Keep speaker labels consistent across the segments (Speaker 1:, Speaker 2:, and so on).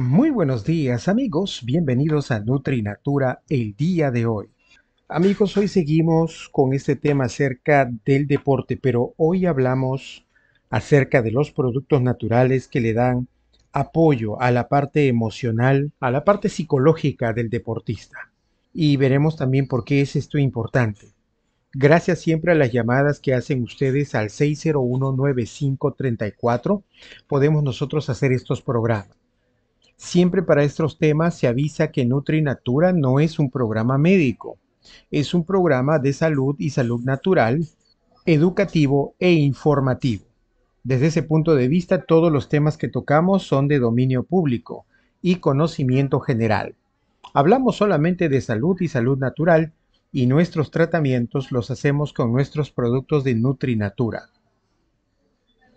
Speaker 1: Muy buenos días amigos, bienvenidos a Nutrinatura el día de hoy. Amigos, hoy seguimos con este tema acerca del deporte, pero hoy hablamos acerca de los productos naturales que le dan apoyo a la parte emocional, a la parte psicológica del deportista. Y veremos también por qué es esto importante. Gracias siempre a las llamadas que hacen ustedes al 601-9534, podemos nosotros hacer estos programas. Siempre para estos temas se avisa que NutriNatura no es un programa médico, es un programa de salud y salud natural, educativo e informativo. Desde ese punto de vista, todos los temas que tocamos son de dominio público y conocimiento general. Hablamos solamente de salud y salud natural y nuestros tratamientos los hacemos con nuestros productos de NutriNatura.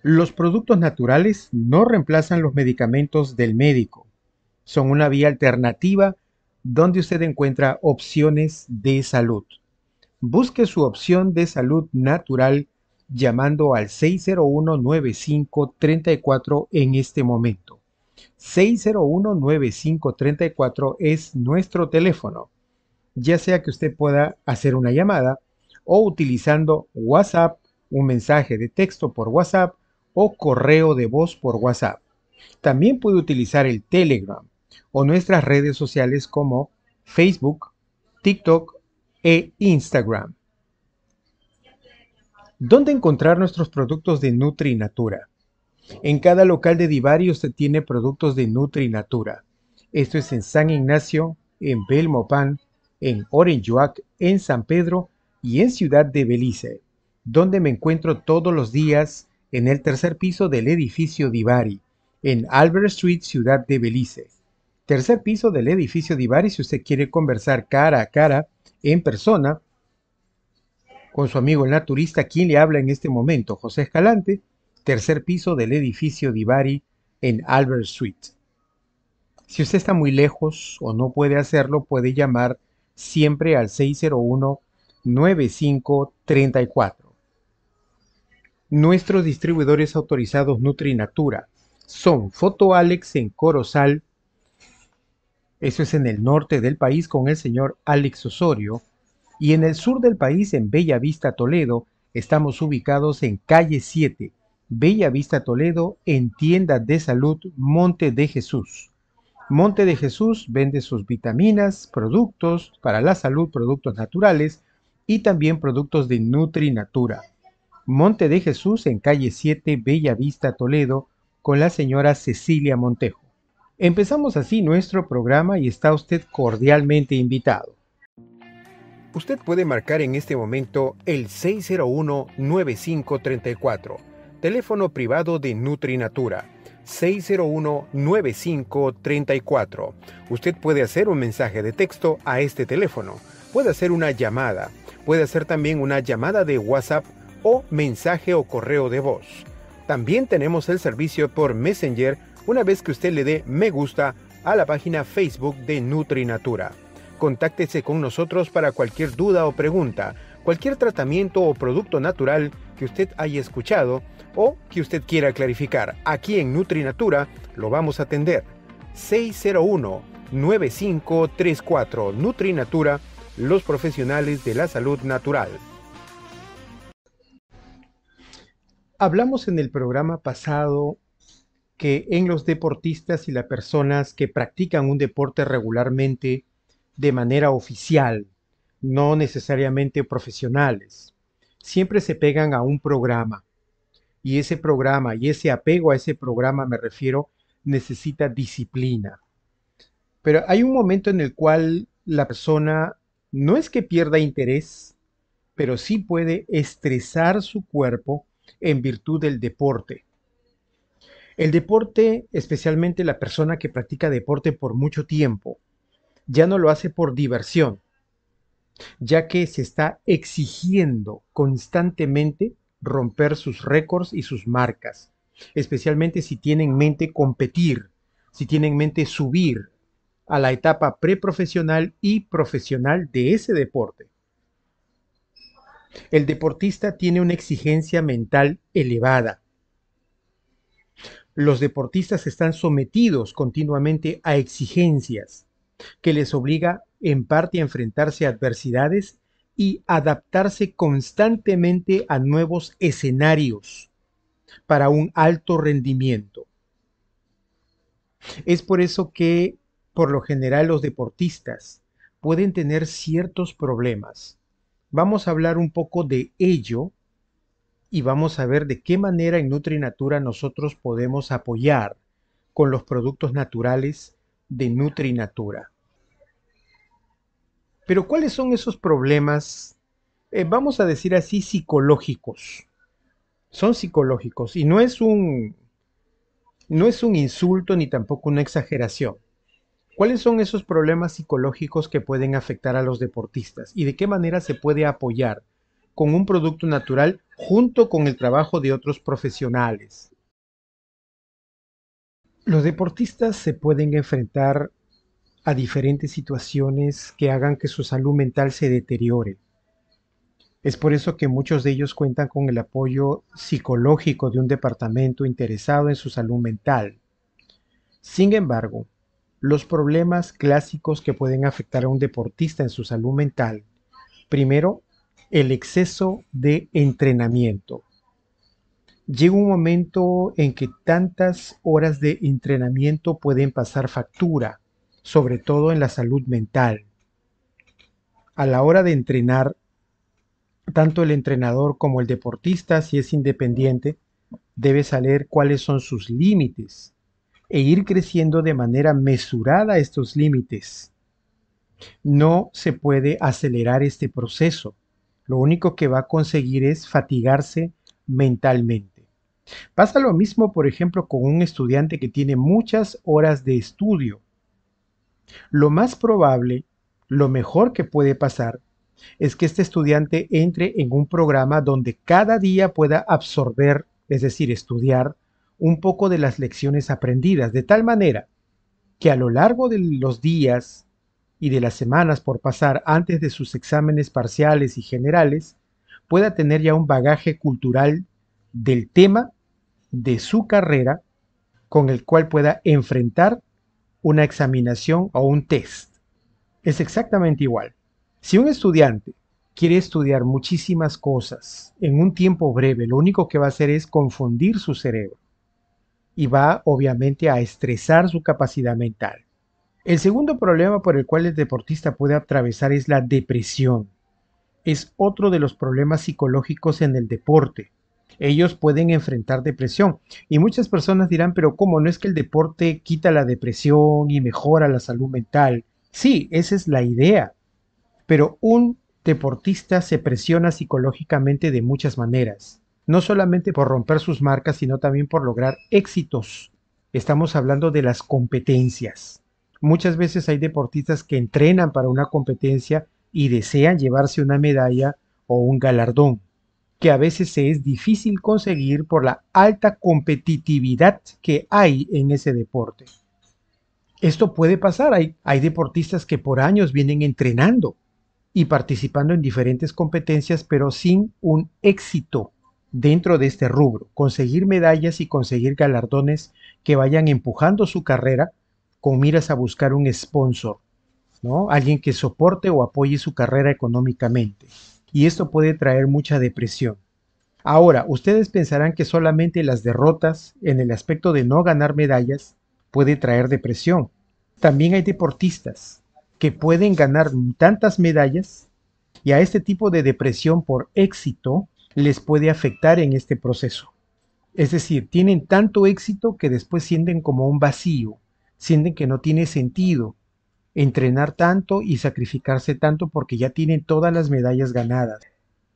Speaker 1: Los productos naturales no reemplazan los medicamentos del médico son una vía alternativa donde usted encuentra opciones de salud. Busque su opción de salud natural llamando al 601 en este momento. 601 es nuestro teléfono, ya sea que usted pueda hacer una llamada o utilizando WhatsApp, un mensaje de texto por WhatsApp o correo de voz por WhatsApp. También puede utilizar el Telegram o nuestras redes sociales como Facebook, TikTok e Instagram. ¿Dónde encontrar nuestros productos de Nutri Natura? En cada local de Divario se tiene productos de Nutri Natura. Esto es en San Ignacio, en Belmopan, en Orenjuac, en San Pedro y en Ciudad de Belice, donde me encuentro todos los días en el tercer piso del edificio Divari, en Albert Street, Ciudad de Belice tercer piso del edificio Divari si usted quiere conversar cara a cara en persona con su amigo el naturista, quien le habla en este momento, José Escalante, tercer piso del edificio Divari en Albert Suite. Si usted está muy lejos o no puede hacerlo, puede llamar siempre al 601-9534. Nuestros distribuidores autorizados Natura son Foto Alex en Corozal, eso es en el norte del país con el señor Alex Osorio. Y en el sur del país, en Bella Vista, Toledo, estamos ubicados en calle 7, Bella Vista, Toledo, en tienda de salud Monte de Jesús. Monte de Jesús vende sus vitaminas, productos para la salud, productos naturales y también productos de Nutrinatura. Monte de Jesús en calle 7, Bella Vista, Toledo, con la señora Cecilia Montejo. Empezamos así nuestro programa y está usted cordialmente invitado. Usted puede marcar en este momento el 601-9534, teléfono privado de Nutrinatura. 601-9534. Usted puede hacer un mensaje de texto a este teléfono, puede hacer una llamada, puede hacer también una llamada de WhatsApp o mensaje o correo de voz. También tenemos el servicio por Messenger una vez que usted le dé me gusta a la página Facebook de Nutrinatura. Contáctese con nosotros para cualquier duda o pregunta, cualquier tratamiento o producto natural que usted haya escuchado o que usted quiera clarificar. Aquí en Nutrinatura lo vamos a atender. 601-9534 Nutrinatura, los profesionales de la salud natural. Hablamos en el programa pasado que en los deportistas y las personas que practican un deporte regularmente de manera oficial, no necesariamente profesionales, siempre se pegan a un programa. Y ese programa y ese apego a ese programa, me refiero, necesita disciplina. Pero hay un momento en el cual la persona no es que pierda interés, pero sí puede estresar su cuerpo en virtud del deporte. El deporte, especialmente la persona que practica deporte por mucho tiempo, ya no lo hace por diversión, ya que se está exigiendo constantemente romper sus récords y sus marcas, especialmente si tiene en mente competir, si tiene en mente subir a la etapa preprofesional y profesional de ese deporte. El deportista tiene una exigencia mental elevada, los deportistas están sometidos continuamente a exigencias que les obliga en parte a enfrentarse a adversidades y adaptarse constantemente a nuevos escenarios para un alto rendimiento. Es por eso que, por lo general, los deportistas pueden tener ciertos problemas. Vamos a hablar un poco de ello y vamos a ver de qué manera en Nutrinatura nosotros podemos apoyar con los productos naturales de Nutrinatura. Pero ¿cuáles son esos problemas, eh, vamos a decir así, psicológicos? Son psicológicos y no es un, no es un insulto ni tampoco una exageración. ¿Cuáles son esos problemas psicológicos que pueden afectar a los deportistas y de qué manera se puede apoyar con un producto natural junto con el trabajo de otros profesionales. Los deportistas se pueden enfrentar a diferentes situaciones que hagan que su salud mental se deteriore. Es por eso que muchos de ellos cuentan con el apoyo psicológico de un departamento interesado en su salud mental. Sin embargo, los problemas clásicos que pueden afectar a un deportista en su salud mental, primero el exceso de entrenamiento. Llega un momento en que tantas horas de entrenamiento pueden pasar factura, sobre todo en la salud mental. A la hora de entrenar, tanto el entrenador como el deportista, si es independiente, debe saber cuáles son sus límites e ir creciendo de manera mesurada estos límites. No se puede acelerar este proceso lo único que va a conseguir es fatigarse mentalmente. Pasa lo mismo, por ejemplo, con un estudiante que tiene muchas horas de estudio. Lo más probable, lo mejor que puede pasar, es que este estudiante entre en un programa donde cada día pueda absorber, es decir, estudiar un poco de las lecciones aprendidas, de tal manera que a lo largo de los días, y de las semanas por pasar antes de sus exámenes parciales y generales, pueda tener ya un bagaje cultural del tema de su carrera con el cual pueda enfrentar una examinación o un test. Es exactamente igual. Si un estudiante quiere estudiar muchísimas cosas en un tiempo breve, lo único que va a hacer es confundir su cerebro y va obviamente a estresar su capacidad mental. El segundo problema por el cual el deportista puede atravesar es la depresión. Es otro de los problemas psicológicos en el deporte. Ellos pueden enfrentar depresión. Y muchas personas dirán, pero ¿cómo? ¿No es que el deporte quita la depresión y mejora la salud mental? Sí, esa es la idea. Pero un deportista se presiona psicológicamente de muchas maneras. No solamente por romper sus marcas, sino también por lograr éxitos. Estamos hablando de las competencias. Muchas veces hay deportistas que entrenan para una competencia y desean llevarse una medalla o un galardón, que a veces es difícil conseguir por la alta competitividad que hay en ese deporte. Esto puede pasar, hay, hay deportistas que por años vienen entrenando y participando en diferentes competencias, pero sin un éxito dentro de este rubro, conseguir medallas y conseguir galardones que vayan empujando su carrera con miras a buscar un sponsor, ¿no? Alguien que soporte o apoye su carrera económicamente. Y esto puede traer mucha depresión. Ahora, ustedes pensarán que solamente las derrotas en el aspecto de no ganar medallas puede traer depresión. También hay deportistas que pueden ganar tantas medallas y a este tipo de depresión por éxito les puede afectar en este proceso. Es decir, tienen tanto éxito que después sienten como un vacío, sienten que no tiene sentido entrenar tanto y sacrificarse tanto porque ya tienen todas las medallas ganadas.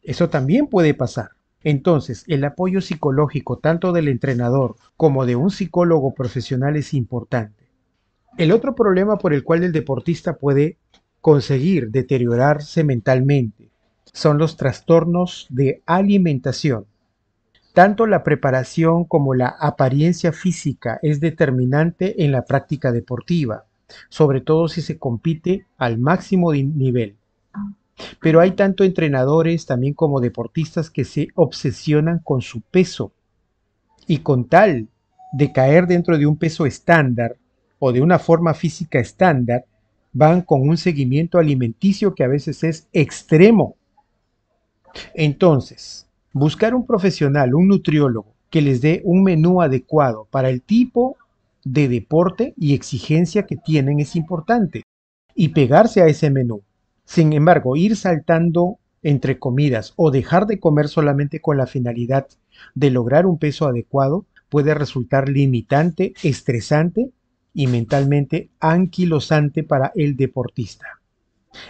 Speaker 1: Eso también puede pasar. Entonces, el apoyo psicológico tanto del entrenador como de un psicólogo profesional es importante. El otro problema por el cual el deportista puede conseguir deteriorarse mentalmente son los trastornos de alimentación. Tanto la preparación como la apariencia física es determinante en la práctica deportiva, sobre todo si se compite al máximo nivel. Pero hay tanto entrenadores también como deportistas que se obsesionan con su peso y con tal de caer dentro de un peso estándar o de una forma física estándar, van con un seguimiento alimenticio que a veces es extremo. Entonces, buscar un profesional, un nutriólogo, que les dé un menú adecuado para el tipo de deporte y exigencia que tienen es importante y pegarse a ese menú. Sin embargo, ir saltando entre comidas o dejar de comer solamente con la finalidad de lograr un peso adecuado puede resultar limitante, estresante y mentalmente anquilosante para el deportista.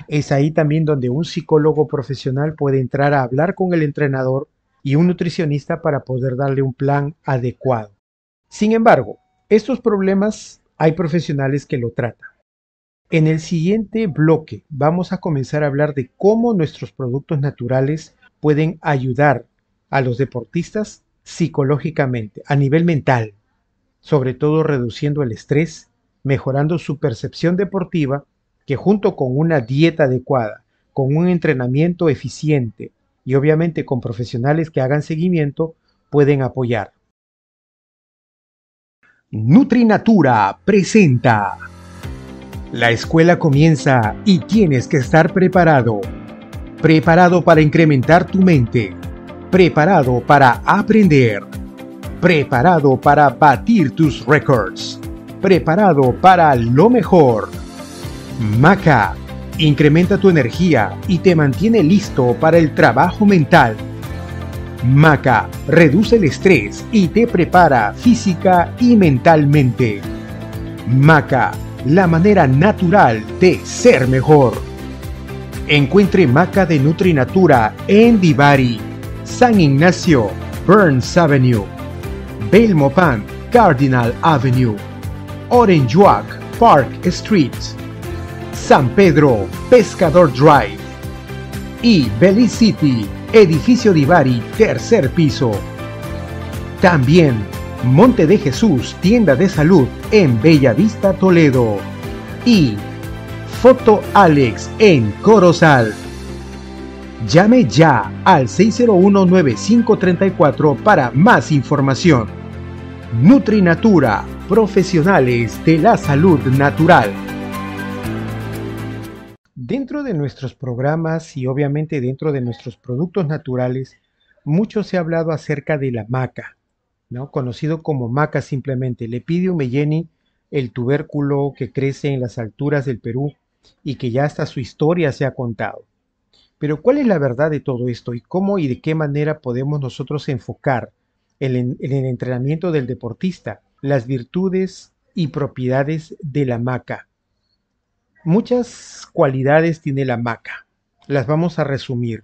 Speaker 1: Es ahí también donde un psicólogo profesional puede entrar a hablar con el entrenador y un nutricionista para poder darle un plan adecuado. Sin embargo, estos problemas hay profesionales que lo tratan. En el siguiente bloque vamos a comenzar a hablar de cómo nuestros productos naturales pueden ayudar a los deportistas psicológicamente, a nivel mental, sobre todo reduciendo el estrés, mejorando su percepción deportiva, que junto con una dieta adecuada, con un entrenamiento eficiente, y obviamente con profesionales que hagan seguimiento pueden apoyar. Nutrinatura presenta. La escuela comienza y tienes que estar preparado. Preparado para incrementar tu mente. Preparado para aprender. Preparado para batir tus récords. Preparado para lo mejor. Maca incrementa tu energía y te mantiene listo para el trabajo mental. Maca reduce el estrés y te prepara física y mentalmente. Maca, la manera natural de ser mejor. Encuentre Maca de Nutrinatura en Divari, San Ignacio, Burns Avenue, Belmopan, Cardinal Avenue, Orange Walk, Park Street. San Pedro, Pescador Drive. Y Belize City, edificio Divari, tercer piso. También Monte de Jesús, tienda de salud en Bellavista, Toledo. Y Foto Alex en Corozal. Llame ya al 601-9534 para más información. Nutrinatura, profesionales de la salud natural. Dentro de nuestros programas y obviamente dentro de nuestros productos naturales, mucho se ha hablado acerca de la maca, ¿no? conocido como maca simplemente. Lepidium meyenii, el tubérculo que crece en las alturas del Perú y que ya hasta su historia se ha contado. Pero ¿cuál es la verdad de todo esto y cómo y de qué manera podemos nosotros enfocar en el entrenamiento del deportista las virtudes y propiedades de la maca? Muchas cualidades tiene la maca. Las vamos a resumir.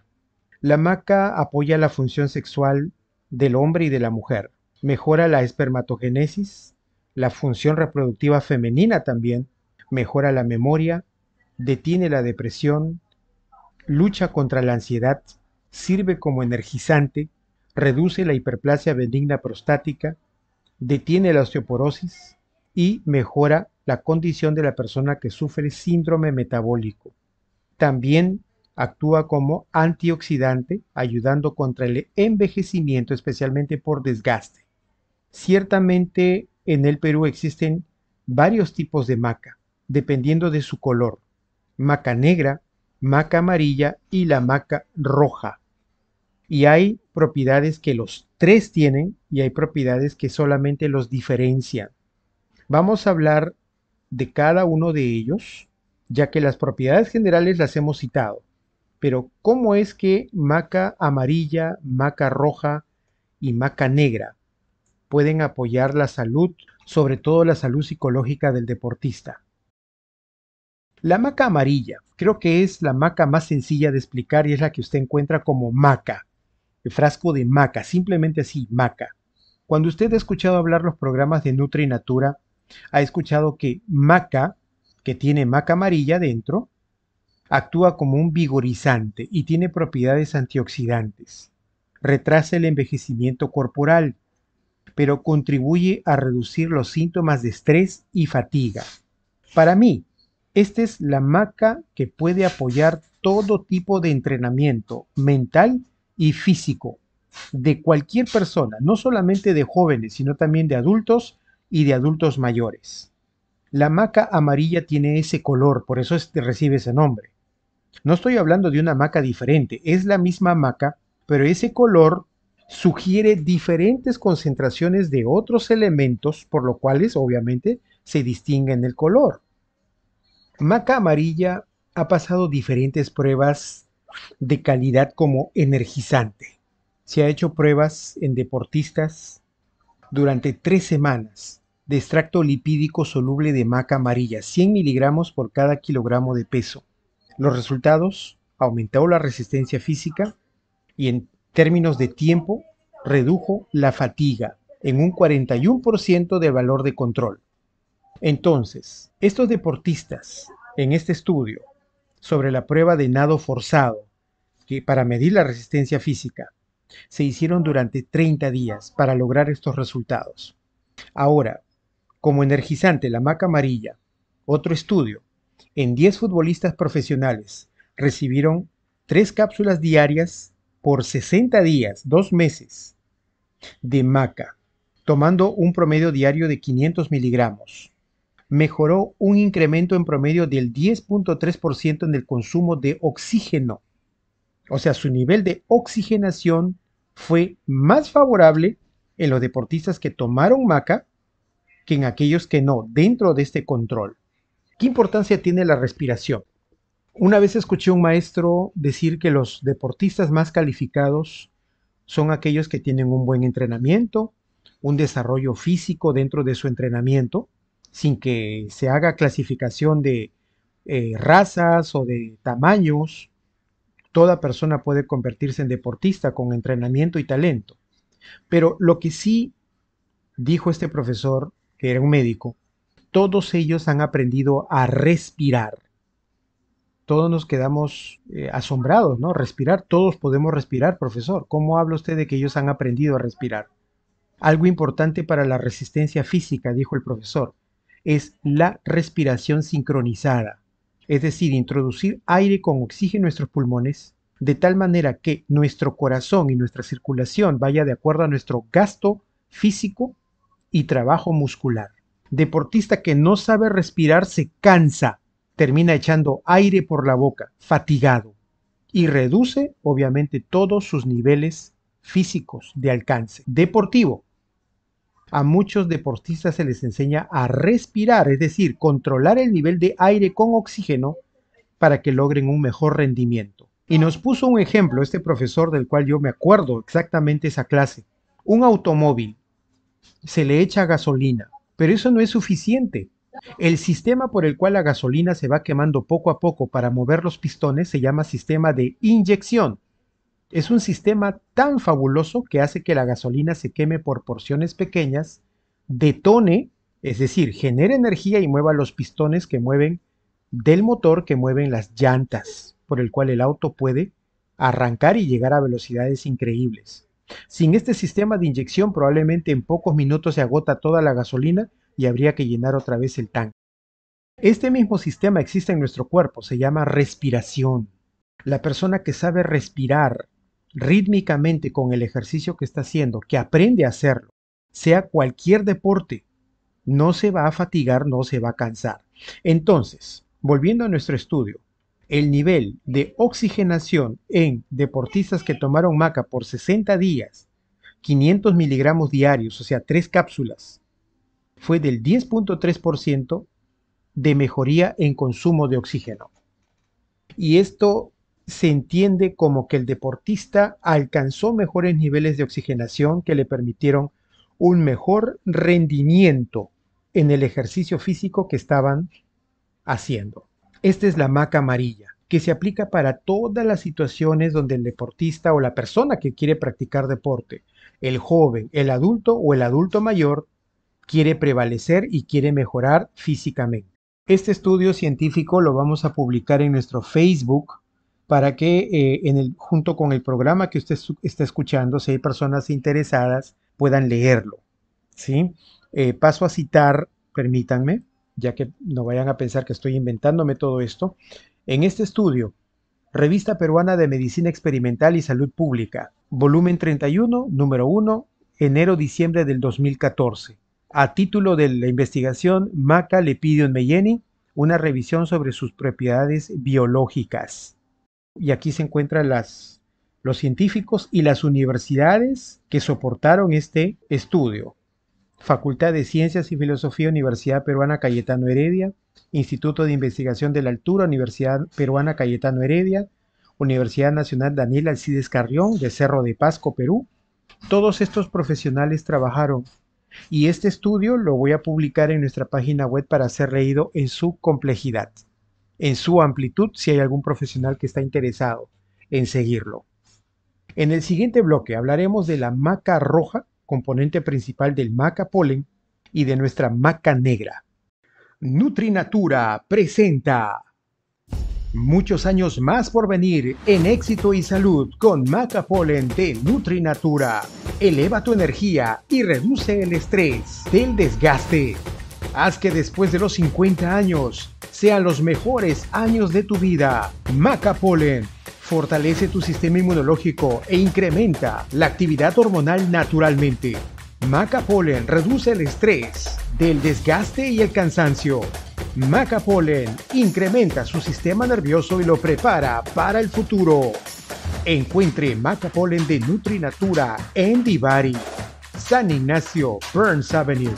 Speaker 1: La maca apoya la función sexual del hombre y de la mujer. Mejora la espermatogénesis, la función reproductiva femenina también. Mejora la memoria, detiene la depresión, lucha contra la ansiedad, sirve como energizante, reduce la hiperplasia benigna prostática, detiene la osteoporosis y mejora la condición de la persona que sufre síndrome metabólico. También actúa como antioxidante, ayudando contra el envejecimiento, especialmente por desgaste. Ciertamente en el Perú existen varios tipos de maca, dependiendo de su color. Maca negra, maca amarilla y la maca roja. Y hay propiedades que los tres tienen y hay propiedades que solamente los diferencian. Vamos a hablar de cada uno de ellos, ya que las propiedades generales las hemos citado. Pero ¿cómo es que maca amarilla, maca roja y maca negra pueden apoyar la salud, sobre todo la salud psicológica del deportista? La maca amarilla, creo que es la maca más sencilla de explicar y es la que usted encuentra como maca, el frasco de maca, simplemente así, maca. Cuando usted ha escuchado hablar los programas de Nutri Natura, ha escuchado que maca, que tiene maca amarilla dentro, actúa como un vigorizante y tiene propiedades antioxidantes. Retrasa el envejecimiento corporal, pero contribuye a reducir los síntomas de estrés y fatiga. Para mí, esta es la maca que puede apoyar todo tipo de entrenamiento mental y físico de cualquier persona, no solamente de jóvenes, sino también de adultos y de adultos mayores. La maca amarilla tiene ese color, por eso recibe ese nombre. No estoy hablando de una maca diferente, es la misma maca, pero ese color sugiere diferentes concentraciones de otros elementos, por lo cuales obviamente se distingue en el color. Maca amarilla ha pasado diferentes pruebas de calidad como energizante. Se ha hecho pruebas en deportistas durante tres semanas de extracto lipídico soluble de maca amarilla, 100 miligramos por cada kilogramo de peso. Los resultados, aumentó la resistencia física y en términos de tiempo, redujo la fatiga en un 41% del valor de control. Entonces, estos deportistas en este estudio sobre la prueba de nado forzado, que para medir la resistencia física, se hicieron durante 30 días para lograr estos resultados. Ahora, como energizante, la maca amarilla. Otro estudio. En 10 futbolistas profesionales recibieron 3 cápsulas diarias por 60 días, 2 meses, de maca, tomando un promedio diario de 500 miligramos. Mejoró un incremento en promedio del 10.3% en el consumo de oxígeno. O sea, su nivel de oxigenación fue más favorable en los deportistas que tomaron maca que en aquellos que no, dentro de este control. ¿Qué importancia tiene la respiración? Una vez escuché un maestro decir que los deportistas más calificados son aquellos que tienen un buen entrenamiento, un desarrollo físico dentro de su entrenamiento, sin que se haga clasificación de eh, razas o de tamaños. Toda persona puede convertirse en deportista con entrenamiento y talento. Pero lo que sí dijo este profesor que era un médico, todos ellos han aprendido a respirar. Todos nos quedamos eh, asombrados, ¿no? Respirar, todos podemos respirar, profesor. ¿Cómo habla usted de que ellos han aprendido a respirar? Algo importante para la resistencia física, dijo el profesor, es la respiración sincronizada, es decir, introducir aire con oxígeno en nuestros pulmones de tal manera que nuestro corazón y nuestra circulación vaya de acuerdo a nuestro gasto físico y trabajo muscular. Deportista que no sabe respirar se cansa, termina echando aire por la boca, fatigado, y reduce obviamente todos sus niveles físicos de alcance deportivo. A muchos deportistas se les enseña a respirar, es decir, controlar el nivel de aire con oxígeno para que logren un mejor rendimiento. Y nos puso un ejemplo este profesor del cual yo me acuerdo exactamente esa clase. Un automóvil se le echa gasolina, pero eso no es suficiente. El sistema por el cual la gasolina se va quemando poco a poco para mover los pistones se llama sistema de inyección. Es un sistema tan fabuloso que hace que la gasolina se queme por porciones pequeñas, detone, es decir, genere energía y mueva los pistones que mueven del motor que mueven las llantas, por el cual el auto puede arrancar y llegar a velocidades increíbles. Sin este sistema de inyección probablemente en pocos minutos se agota toda la gasolina y habría que llenar otra vez el tanque. Este mismo sistema existe en nuestro cuerpo, se llama respiración. La persona que sabe respirar rítmicamente con el ejercicio que está haciendo, que aprende a hacerlo, sea cualquier deporte, no se va a fatigar, no se va a cansar. Entonces, volviendo a nuestro estudio, el nivel de oxigenación en deportistas que tomaron maca por 60 días, 500 miligramos diarios, o sea, tres cápsulas, fue del 10.3% de mejoría en consumo de oxígeno. Y esto se entiende como que el deportista alcanzó mejores niveles de oxigenación que le permitieron un mejor rendimiento en el ejercicio físico que estaban haciendo. Esta es la maca amarilla, que se aplica para todas las situaciones donde el deportista o la persona que quiere practicar deporte, el joven, el adulto o el adulto mayor, quiere prevalecer y quiere mejorar físicamente. Este estudio científico lo vamos a publicar en nuestro Facebook para que eh, junto con el programa que usted está escuchando, si hay personas interesadas, puedan leerlo. ¿sí? Eh, paso a citar, permítanme, ya que no vayan a pensar que estoy inventándome todo esto, en este estudio, Revista Peruana de Medicina Experimental y Salud Pública, volumen 31, número 1, enero-diciembre del 2014, a título de la investigación Maca Lepidion Meyeni, una revisión sobre sus propiedades biológicas. Y aquí se encuentran los científicos y las universidades que soportaron este estudio. Facultad de Ciencias y Filosofía, Universidad Peruana Cayetano Heredia, Instituto de Investigación de la Altura, Universidad Peruana Cayetano Heredia, Universidad Nacional Daniel Alcides Carrión de Cerro de Pasco, Perú. Todos estos profesionales trabajaron y este estudio lo voy a publicar en nuestra página web para ser leído en su complejidad, en su amplitud, si hay algún profesional que está interesado en seguirlo. En el siguiente bloque hablaremos de la maca roja componente principal del maca polen y de nuestra maca negra. Nutrinatura presenta muchos años más por venir en éxito y salud con maca polen de Nutrinatura. Eleva tu energía y reduce el estrés del desgaste. Haz que después de los 50 años sean los mejores años de tu vida. Maca fortalece tu sistema inmunológico e incrementa la actividad hormonal naturalmente. Maca reduce el estrés, del desgaste y el cansancio. Maca incrementa su sistema nervioso y lo prepara para el futuro. Encuentre Maca de Nutrinatura en Divari. San Ignacio, Burns Avenue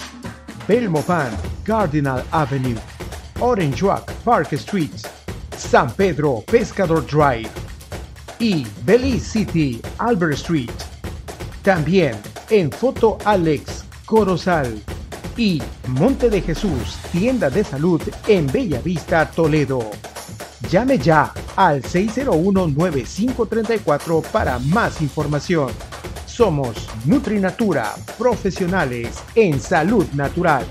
Speaker 1: Belmopan, Cardinal Avenue, Orange Rock, Park Street, San Pedro, Pescador Drive y Belize City, Albert Street. También en Foto Alex, Corozal y Monte de Jesús, tienda de salud en Vista, Toledo. Llame ya al 601-9534 para más información. Somos Nutrinatura, profesionales en salud natural.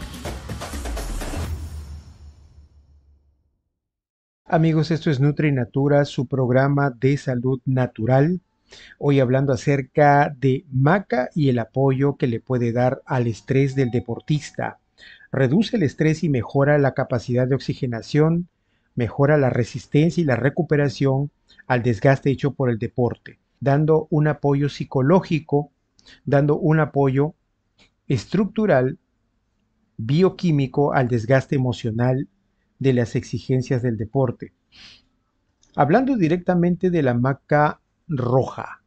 Speaker 1: Amigos, esto es Nutrinatura, su programa de salud natural. Hoy hablando acerca de maca y el apoyo que le puede dar al estrés del deportista. Reduce el estrés y mejora la capacidad de oxigenación, mejora la resistencia y la recuperación al desgaste hecho por el deporte dando un apoyo psicológico, dando un apoyo estructural, bioquímico al desgaste emocional de las exigencias del deporte. Hablando directamente de la maca roja,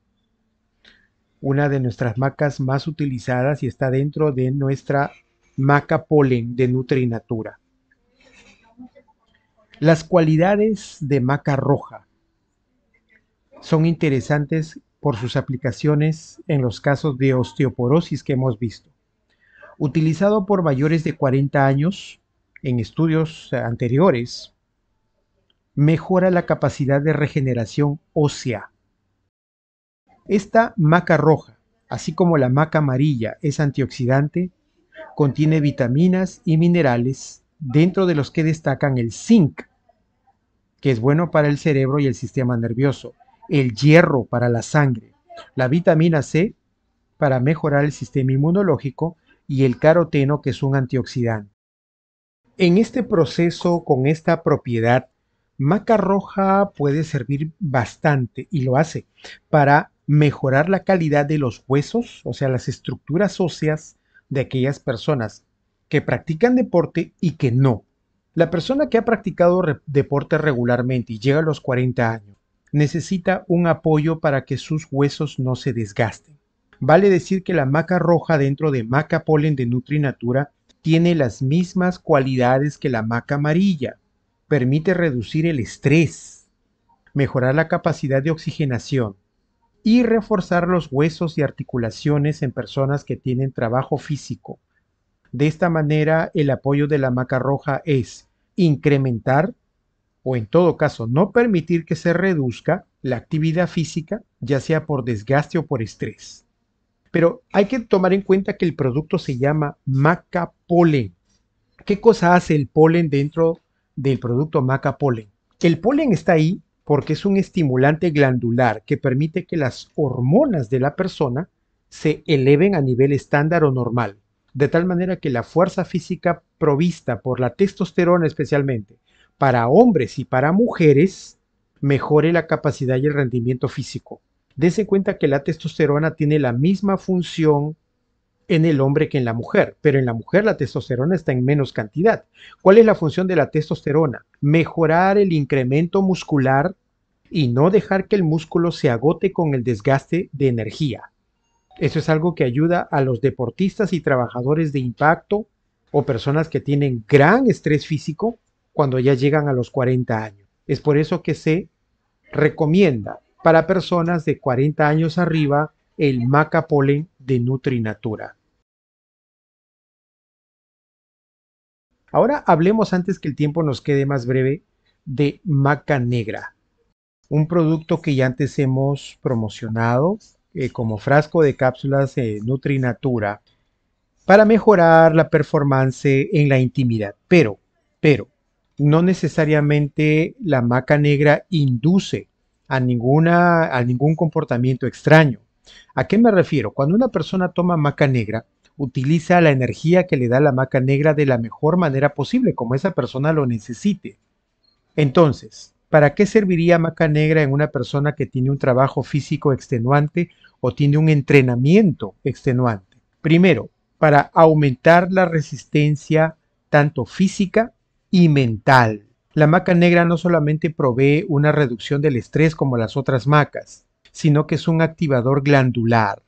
Speaker 1: una de nuestras macas más utilizadas y está dentro de nuestra maca polen de Nutrinatura. Las cualidades de maca roja son interesantes por sus aplicaciones en los casos de osteoporosis que hemos visto. Utilizado por mayores de 40 años en estudios anteriores, mejora la capacidad de regeneración ósea. Esta maca roja, así como la maca amarilla, es antioxidante, contiene vitaminas y minerales, dentro de los que destacan el zinc, que es bueno para el cerebro y el sistema nervioso, el hierro para la sangre, la vitamina C para mejorar el sistema inmunológico y el caroteno que es un antioxidante. En este proceso con esta propiedad, maca roja puede servir bastante y lo hace para mejorar la calidad de los huesos, o sea, las estructuras óseas de aquellas personas que practican deporte y que no. La persona que ha practicado deporte regularmente y llega a los 40 años, necesita un apoyo para que sus huesos no se desgasten. Vale decir que la maca roja dentro de maca polen de Natura, tiene las mismas cualidades que la maca amarilla. Permite reducir el estrés, mejorar la capacidad de oxigenación y reforzar los huesos y articulaciones en personas que tienen trabajo físico. De esta manera, el apoyo de la maca roja es incrementar o en todo caso no permitir que se reduzca la actividad física, ya sea por desgaste o por estrés. Pero hay que tomar en cuenta que el producto se llama maca polen. ¿Qué cosa hace el polen dentro del producto maca polen? El polen está ahí porque es un estimulante glandular que permite que las hormonas de la persona se eleven a nivel estándar o normal, de tal manera que la fuerza física provista por la testosterona especialmente para hombres y para mujeres mejore la capacidad y el rendimiento físico. Dese cuenta que la testosterona tiene la misma función en el hombre que en la mujer, pero en la mujer la testosterona está en menos cantidad. ¿Cuál es la función de la testosterona? Mejorar el incremento muscular y no dejar que el músculo se agote con el desgaste de energía. Eso es algo que ayuda a los deportistas y trabajadores de impacto o personas que tienen gran estrés físico cuando ya llegan a los 40 años. Es por eso que se recomienda para personas de 40 años arriba el maca polen de Nutrinatura. Ahora hablemos antes que el tiempo nos quede más breve de maca negra, un producto que ya antes hemos promocionado eh, como frasco de cápsulas de Nutrinatura para mejorar la performance en la intimidad. Pero, pero, no necesariamente la maca negra induce a, ninguna, a ningún comportamiento extraño. ¿A qué me refiero? Cuando una persona toma maca negra, utiliza la energía que le da la maca negra de la mejor manera posible, como esa persona lo necesite. Entonces, ¿para qué serviría maca negra en una persona que tiene un trabajo físico extenuante o tiene un entrenamiento extenuante? Primero, para aumentar la resistencia tanto física y mental. La maca negra no solamente provee una reducción del estrés como las otras macas, sino que es un activador glandular.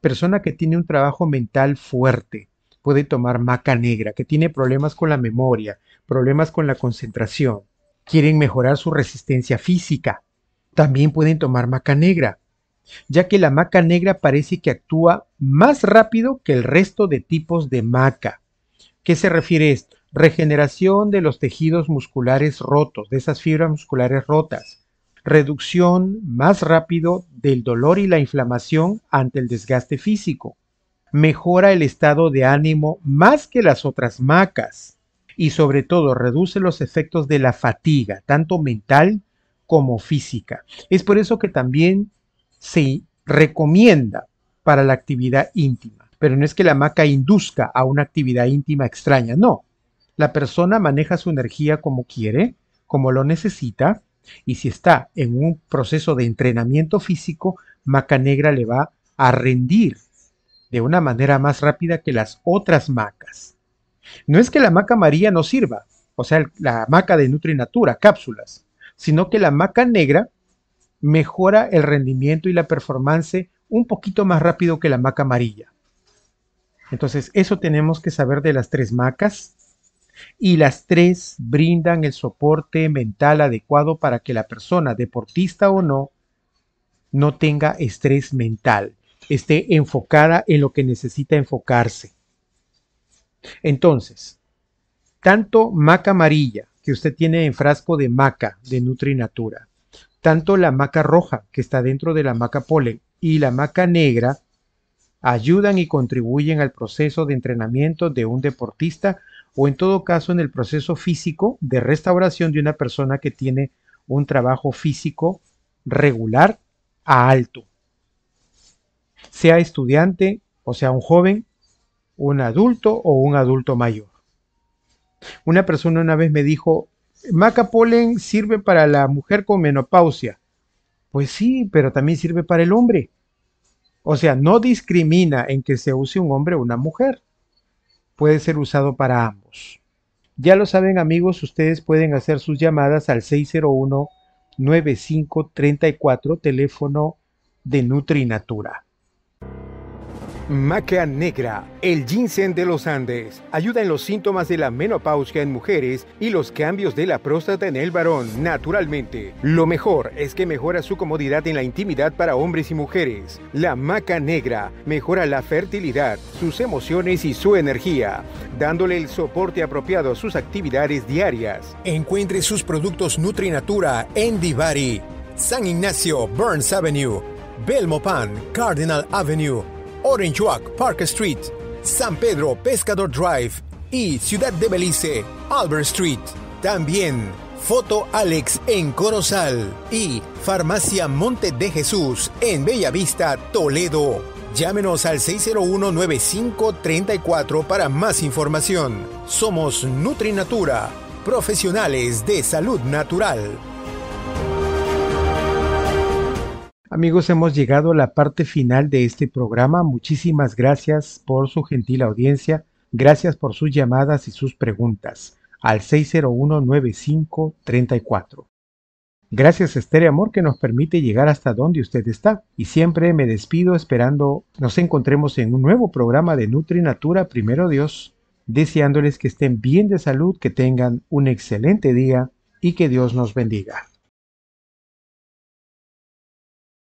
Speaker 1: Persona que tiene un trabajo mental fuerte puede tomar maca negra, que tiene problemas con la memoria, problemas con la concentración, quieren mejorar su resistencia física, también pueden tomar maca negra, ya que la maca negra parece que actúa más rápido que el resto de tipos de maca. ¿Qué se refiere esto? regeneración de los tejidos musculares rotos, de esas fibras musculares rotas, reducción más rápido del dolor y la inflamación ante el desgaste físico, mejora el estado de ánimo más que las otras macas y sobre todo reduce los efectos de la fatiga, tanto mental como física. Es por eso que también se recomienda para la actividad íntima, pero no es que la maca induzca a una actividad íntima extraña, no, la persona maneja su energía como quiere, como lo necesita, y si está en un proceso de entrenamiento físico, maca negra le va a rendir de una manera más rápida que las otras macas. No es que la maca amarilla no sirva, o sea, la maca de natura, cápsulas, sino que la maca negra mejora el rendimiento y la performance un poquito más rápido que la maca amarilla. Entonces, eso tenemos que saber de las tres macas y las tres brindan el soporte mental adecuado para que la persona, deportista o no, no tenga estrés mental, esté enfocada en lo que necesita enfocarse. Entonces, tanto maca amarilla que usted tiene en frasco de maca de Nutrinatura, tanto la maca roja que está dentro de la maca polen y la maca negra ayudan y contribuyen al proceso de entrenamiento de un deportista o en todo caso en el proceso físico de restauración de una persona que tiene un trabajo físico regular a alto. Sea estudiante, o sea un joven, un adulto o un adulto mayor. Una persona una vez me dijo, macapolen sirve para la mujer con menopausia. Pues sí, pero también sirve para el hombre. O sea, no discrimina en que se use un hombre o una mujer puede ser usado para ambos. Ya lo saben amigos, ustedes pueden hacer sus llamadas al 601 9534 teléfono de Nutrinatura. Maca negra, el ginseng de los Andes, ayuda en los síntomas de la menopausia en mujeres y los cambios de la próstata en el varón, naturalmente. Lo mejor es que mejora su comodidad en la intimidad para hombres y mujeres. La maca negra mejora la fertilidad, sus emociones y su energía, dándole el soporte apropiado a sus actividades diarias. Encuentre sus productos Nutrinatura en Divari, San Ignacio, Burns Avenue, Belmopan, Cardinal Avenue Orange Walk Park Street, San Pedro Pescador Drive y Ciudad de Belice, Albert Street. También Foto Alex en Corozal y Farmacia Monte de Jesús en Bellavista, Toledo. Llámenos al 601-9534 para más información. Somos Nutrinatura, profesionales de salud natural. Amigos, hemos llegado a la parte final de este programa. Muchísimas gracias por su gentil audiencia. Gracias por sus llamadas y sus preguntas al 601-9534. Gracias Estéreo Amor que nos permite llegar hasta donde usted está. Y siempre me despido esperando nos encontremos en un nuevo programa de Nutri Natura Primero Dios, deseándoles que estén bien de salud, que tengan un excelente día y que Dios nos bendiga.